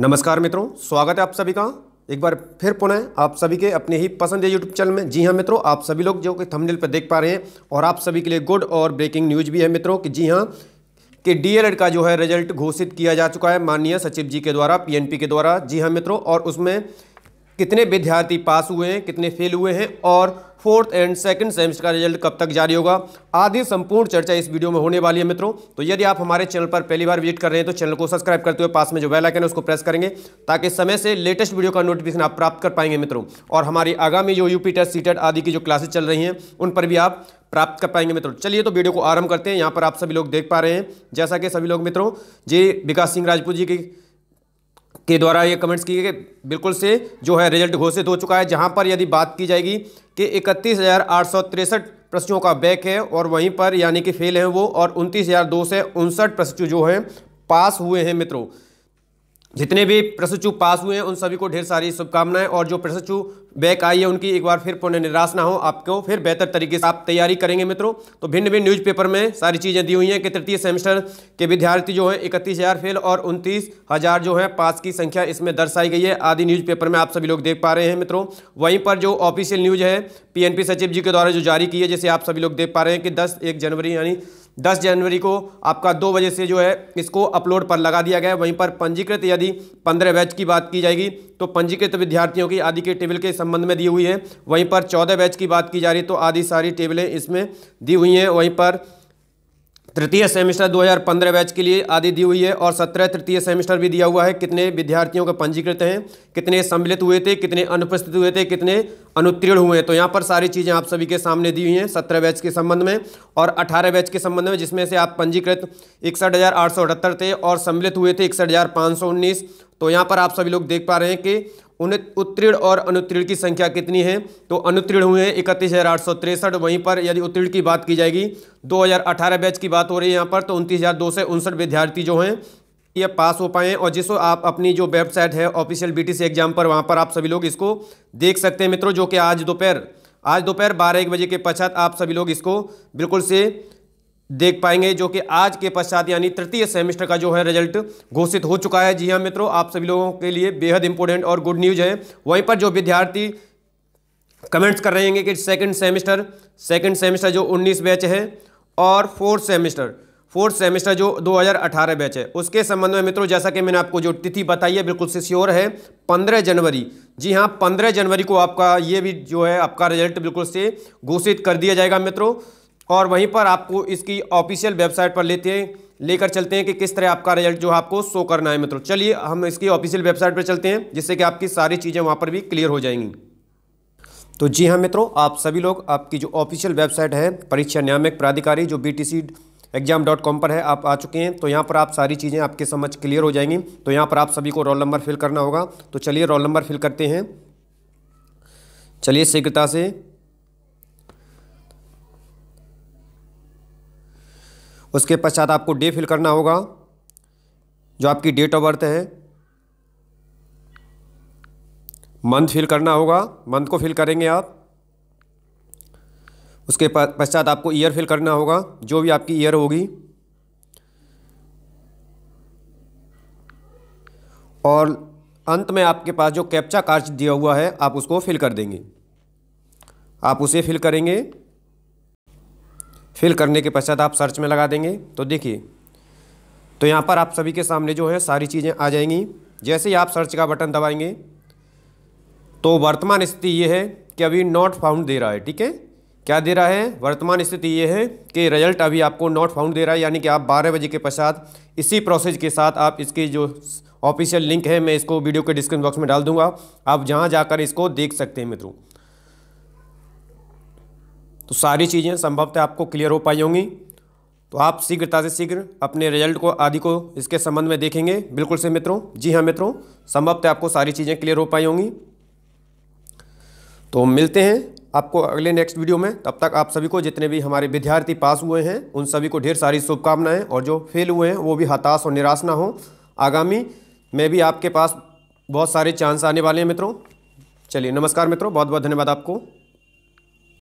नमस्कार मित्रों स्वागत है आप सभी का एक बार फिर पुनः आप सभी के अपने ही पसंद है यूट्यूब चैनल में जी हाँ मित्रों आप सभी लोग जो कि थंबनेल पर देख पा रहे हैं और आप सभी के लिए गुड और ब्रेकिंग न्यूज भी है मित्रों कि जी हाँ कि डीएलएड का जो है रिजल्ट घोषित किया जा चुका है माननीय सचिव जी के द्वारा पी के द्वारा जी हाँ मित्रों और उसमें कितने विद्यार्थी पास हुए हैं कितने फेल हुए हैं और फोर्थ एंड सेकंड सेमेस्टर का रिजल्ट कब तक जारी होगा आदि संपूर्ण चर्चा इस वीडियो में होने वाली है मित्रों तो यदि आप हमारे चैनल पर पहली बार विजिट कर रहे हैं तो चैनल को सब्सक्राइब करते हुए पास में जो बेल आइकन है उसको प्रेस करेंगे ताकि समय से लेटेस्ट वीडियो का नोटिफिकेशन आप प्राप्त कर पाएंगे मित्रों और हमारी आगामी जो यूपी टेस्ट सीटेट आदि की जो क्लासेस चल रही हैं उन पर भी आप प्राप्त कर पाएंगे मित्रों चलिए तो वीडियो को आरंभ करते हैं यहाँ पर आप सभी लोग देख पा रहे हैं जैसा कि सभी लोग मित्रों जी विकास सिंह राजपूत जी की के द्वारा ये कमेंट्स किए गए बिल्कुल से जो है रिजल्ट घोषित हो चुका है जहां पर यदि बात की जाएगी कि इकतीस प्रश्नों का बैक है और वहीं पर यानी कि फेल हैं वो और उनतीस हज़ार दो सौ उनसठ प्रश्न जो हैं पास हुए हैं मित्रों जितने भी प्रसचु पास हुए हैं उन सभी को ढेर सारी शुभकामनाएं और जो प्रसचु बैक आई है उनकी एक बार फिर पुनः निराश ना हो आपको फिर बेहतर तरीके से आप तैयारी करेंगे मित्रों तो भिन्न भिन्न न्यूज़पेपर में सारी चीज़ें दी हुई हैं कि तृतीय सेमेस्टर के विद्यार्थी जो हैं इकतीस हज़ार फेल और उनतीस हज़ार जो है पास की संख्या इसमें दर्शाई गई है आदि न्यूज़पेपर में आप सभी लोग देख पा रहे हैं मित्रों वहीं पर जो ऑफिशियल न्यूज़ है पी सचिव जी के द्वारा जो जारी की है जैसे आप सभी लोग देख पा रहे हैं कि दस एक जनवरी यानी 10 जनवरी को आपका दो बजे से जो है इसको अपलोड पर लगा दिया गया वहीं पर पंजीकृत यदि पंद्रह बैच की बात की जाएगी तो पंजीकृत विद्यार्थियों की आदि के टेबल के संबंध में दी हुई है वहीं पर चौदह बैच की बात की जा रही है तो आदि सारी टेबलें इसमें दी हुई हैं वहीं पर तृतीय सेमेस्टर 2015 बैच के लिए आदि दी हुई है और सत्रह तृतीय सेमेस्टर भी दिया हुआ है कितने विद्यार्थियों का पंजीकृत हैं कितने सम्मिलित हुए थे कितने अनुपस्थित हुए थे कितने अनुत्तीर्ण हुए हैं तो यहाँ पर सारी चीज़ें आप सभी के सामने दी हुई हैं सत्रह बैच के संबंध में और अठारह बैच के संबंध में जिसमें से आप पंजीकृत इकसठ थे और सम्मिलित हुए थे इकसठ तो यहाँ पर आप सभी लोग देख पा रहे हैं कि उत्तीर्ण और अनुत्तीर्ण की संख्या कितनी है तो अनुत्तीर्ण हुए हैं इकतीस हज़ार आठ सौ तिरसठ वहीं पर यदि उत्तीर्ण की बात की जाएगी 2018 बैच की बात हो रही है यहाँ पर तो उनतीस हज़ार दो सौ उनसठ विद्यार्थी जो हैं ये पास हो पाए और जिसको आप अपनी जो वेबसाइट है ऑफिशियल सी एग्जाम पर वहाँ पर आप सभी लोग इसको देख सकते हैं मित्रों जो कि आज दोपहर आज दोपहर बारह एक बजे के पश्चात आप सभी लोग इसको बिल्कुल से देख पाएंगे जो कि आज के पश्चात यानी तृतीय सेमेस्टर का जो है रिजल्ट घोषित हो चुका है जी हाँ मित्रों आप सभी लोगों के लिए बेहद इंपॉर्टेंट और गुड न्यूज है वहीं पर जो विद्यार्थी कमेंट्स कर रहे हैं कि सेकंड सेमेस्टर सेकंड सेमेस्टर जो 19 बैच है और फोर्थ सेमेस्टर फोर्थ सेमेस्टर जो 2018 बैच है उसके संबंध में मित्रों जैसा कि मैंने आपको जो तिथि बताई है बिल्कुल से श्योर है 15 जनवरी जी हाँ 15 जनवरी को आपका ये भी जो है आपका रिजल्ट बिल्कुल से घोषित कर दिया जाएगा मित्रों और वहीं पर आपको इसकी ऑफिशियल वेबसाइट पर लेते हैं लेकर चलते हैं कि किस तरह आपका रिजल्ट जो आपको शो करना है मित्रों चलिए हम इसकी ऑफिशियल वेबसाइट पर चलते हैं जिससे कि आपकी सारी चीज़ें वहाँ पर भी क्लियर हो जाएंगी तो जी हाँ मित्रों आप सभी लोग आपकी जो ऑफिशियल वेबसाइट है परीक्षा नियामक प्राधिकारी जो बी एग्जाम डॉट कॉम पर है आप आ चुके हैं तो यहाँ पर आप सारी चीज़ें आपके समझ क्लियर हो जाएंगी तो यहाँ पर आप सभी को रोल नंबर फिल करना होगा तो चलिए रोल नंबर फिल करते हैं चलिए शीघ्रता से उसके पश्चात आपको डे फिल करना होगा जो आपकी डेट ऑफ बर्थ है मंथ फिल करना होगा मंथ को फिल करेंगे आप उसके पश्चात आपको ईयर फिल करना होगा जो भी आपकी ईयर होगी और अंत में आपके पास जो कैप्चा कार्ड दिया हुआ है आप उसको फिल कर देंगे आप उसे फिल करेंगे फिल करने के पश्चात आप सर्च में लगा देंगे तो देखिए तो यहाँ पर आप सभी के सामने जो है सारी चीज़ें आ जाएंगी जैसे ही आप सर्च का बटन दबाएंगे तो वर्तमान स्थिति ये है कि अभी नॉट फाउंड दे रहा है ठीक है क्या दे रहा है वर्तमान स्थिति ये है कि रिजल्ट अभी आपको नॉट फाउंड दे रहा है यानी कि आप 12 बजे के पश्चात इसी प्रोसेस के साथ आप इसकी जो ऑफिशियल लिंक है मैं इसको वीडियो के डिस्क्रिप्शन बॉक्स में डाल दूंगा आप जहाँ जाकर इसको देख सकते हैं मित्रों तो सारी चीज़ें संभवतः आपको क्लियर हो पाई होंगी तो आप शीघ्रता से शीघ्र अपने रिजल्ट को आदि को इसके संबंध में देखेंगे बिल्कुल से मित्रों जी हाँ मित्रों संभवतः आपको सारी चीज़ें क्लियर हो पाई होंगी तो मिलते हैं आपको अगले नेक्स्ट वीडियो में तब तक आप सभी को जितने भी हमारे विद्यार्थी पास हुए हैं उन सभी को ढेर सारी शुभकामनाएं और जो फेल हुए हैं वो भी हताश और निराश ना हो आगामी में भी आपके पास बहुत सारे चांस आने वाले हैं मित्रों चलिए नमस्कार मित्रों बहुत बहुत धन्यवाद आपको